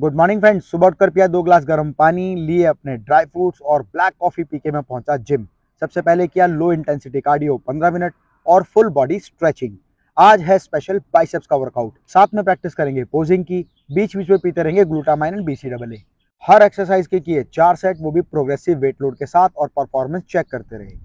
good morning friends सुबह उठकर पिया दो ग्लास गर्म पानी लिए अपने ड्राई फ्रूट्स और ब्लैक कॉफी पी के मैं पहुंचा जिम सबसे पहले किया लो इंटेंसिटी कार्डियो 15 मिनट और फुल बॉडी स्ट्रेचिंग आज है स्पेशल बाइसेप्स का वर्कआउट साथ में प्रैक्टिस करेंगे पोजिंग की बीच बीच में पीते रहेंगे ग्लूटामाइन एंड बीसी डबल हर एक्सरसाइज के किए चार सेट वो भी प्रोग्रेसिव वेट लोड के साथ और परफॉर्मेंस चेक करते रहे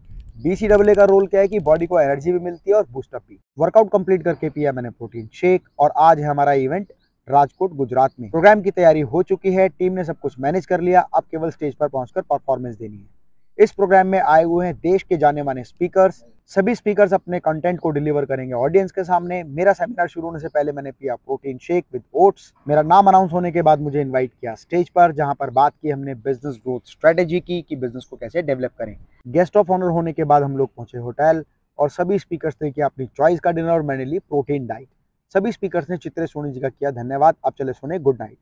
बीसी डबल ए का रोल क्या है कि बॉडी को एनर्जी भी मिलती है और बूस्टअप भी वर्कआउट कंप्लीट करके पिया मैंने प्रोटीन शेक और आज है हमारा इवेंट राजकोट गुजरात में प्रोग्राम की तैयारी हो चुकी है टीम ने सब कुछ मैनेज कर लिया अब केवल स्टेज पर पहुंचकर परफॉर्मेंस देनी है इस प्रोग्राम में आए हुए हैं देश के जाने माने स्पीकर्स सभी स्पीकर्स अपने कंटेंट को डिलीवर करेंगे ऑडियंस के सामने मेरा सेमिनार शुरू होने से पहले मैंने पिया प्रोटीन शेक विद ओट्स मेरा नाम अनाउंस होने के बाद मुझे इनवाइट किया स्टेज पर जहां पर बात की हमने बिजनेस ग्रोथ स्ट्रेटेजी की कि बिजनेस को कैसे डेवलप करें गेस्ट ऑफ ऑनर होने के बाद हम लोग पहुंचे होटल और सभी स्पीकर्स ने किया अपनी चॉइस का डिनर और मैंने ली प्रोटीन डाइट सभी स्पीकर्स ने चित्रे सोनी जी का किया धन्यवाद आप चले सोने गुड नाइट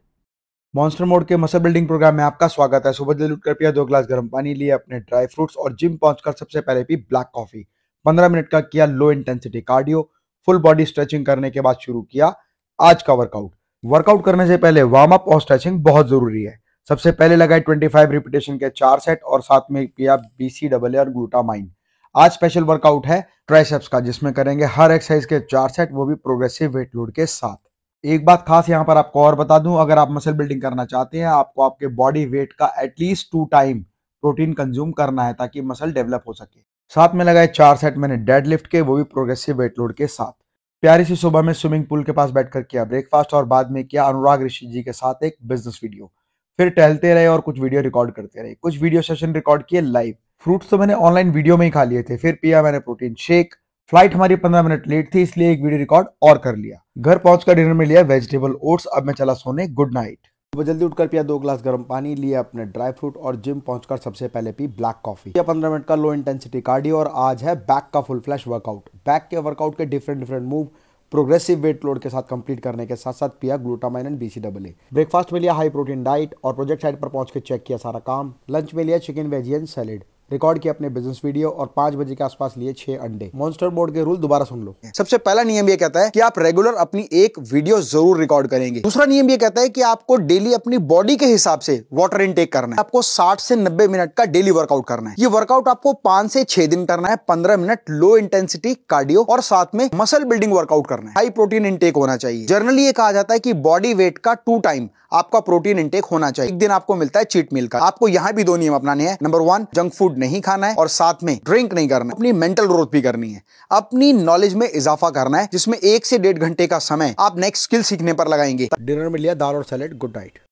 मॉन्स्टर मोड के मसल बिल्डिंग प्रोग्राम में आपका स्वागत है सुबह जल्दी उठकर पिया दो ग्लास गर्म पानी लिए अपने ड्राई फ्रूट्स और जिम पहुंचकर सबसे पहले पी ब्लैक कॉफी पंद्रह मिनट का किया low intensity cardio full body stretching करने के बाद शुरू किया आज का वर्कआउट वर्कआउट करने से पहले वार्म अप और स्ट्रेचिंग बहुत जरूरी है सबसे पहले लगाए फाइव रिपीटेशन के चार सेट और साथ में पिया बीसी डबल और ग्लूटामाइन आज स्पेशल वर्कआउट है ट्राइसेप्स का जिसमें करेंगे हर एक्सरसाइज के चार सेट वो भी प्रोग्रेसिव वेट लोड के साथ एक बात खास यहाँ पर आपको और बता दूं अगर आप मसल बिल्डिंग करना चाहते हैं आपको आपके बॉडी वेट का at least two time protein consume करना है ताकि मसल डेवलप हो सके साथ में लगाए चार सेट मैंने डेडलिफ्ट के वो भी प्रोग्रेसिव वेट लोड के साथ प्यारी सी सुबह में स्विमिंग पूल के पास बैठकर किया ब्रेकफास्ट और बाद में किया अनुराग ऋषि जी के साथ एक बिजनेस वीडियो फिर टहलते रहे और कुछ वीडियो रिकॉर्ड करते रहे कुछ वीडियो सेशन रिकॉर्ड किए लाइव फ्रूट्स तो मैंने ऑनलाइन वीडियो में ही खा लिए थे फिर पिया मैंने प्रोटीन शेक फ्लाइट हमारी पंद्रह मिनट लेट थी इसलिए एक वीडियो रिकॉर्ड और कर लिया घर पहुंचकर डिनर में लिया वेजिटेबल ओट्स अब मैं चला सोने गुड नाइट सुबह जल्दी उठकर पिया दो ग्लास गर्म पानी लिया अपने ड्राई फ्रूट और जिम पहुंचकर सबसे पहले पी ब्लैक कॉफी या पंद्रह मिनट का लो इंटेंसिटी कार्डियो और आज है बैक का फुल फ्लैश वर्कआउट बैक के वर्कआउट के different different move progressive weight load के साथ कंप्लीट करने के साथ साथ पिया glutamine and B C double A breakfast में लिया हाई प्रोटीन डाइट और प्रोजेक्ट साइट पर पहुंच के चेक किया सारा काम लंच में लिया चिकन वेजियन सैलेड रिकॉर्ड किया अपने बिजनेस वीडियो और पांच बजे के आसपास लिए छह अंडे मॉन्स्टर बोर्ड के रूल दोबारा सुन लो सबसे पहला नियम ये कहता है कि आप रेगुलर अपनी एक वीडियो जरूर रिकॉर्ड करेंगे दूसरा नियम ये कहता है कि आपको डेली अपनी बॉडी के हिसाब से वाटर इनटेक करना है आपको साठ से नब्बे मिनट का डेली वर्कआउट करना है ये वर्कआउट आपको पांच से छह दिन करना है पंद्रह मिनट लो इंटेंसिटी कार्डियो और साथ में मसल बिल्डिंग वर्कआउट करना है हाई प्रोटीन इनटेक होना चाहिए जनरली ये कहा जाता है की बॉडी वेट का टू टाइम आपका प्रोटीन इनटेक होना चाहिए एक दिन आपको मिलता है चीट मिल का आपको यहाँ भी दो नियम अपनाने हैं number one junk food food नहीं खाना है और साथ में ड्रिंक नहीं करना अपनी मेंटल ग्रोथ भी करनी है अपनी नॉलेज में इजाफा करना है जिसमें एक से डेढ़ घंटे का समय आप नेक्स्ट स्किल सीखने पर लगाएंगे डिनर में लिया दाल और सैलेड गुड नाइट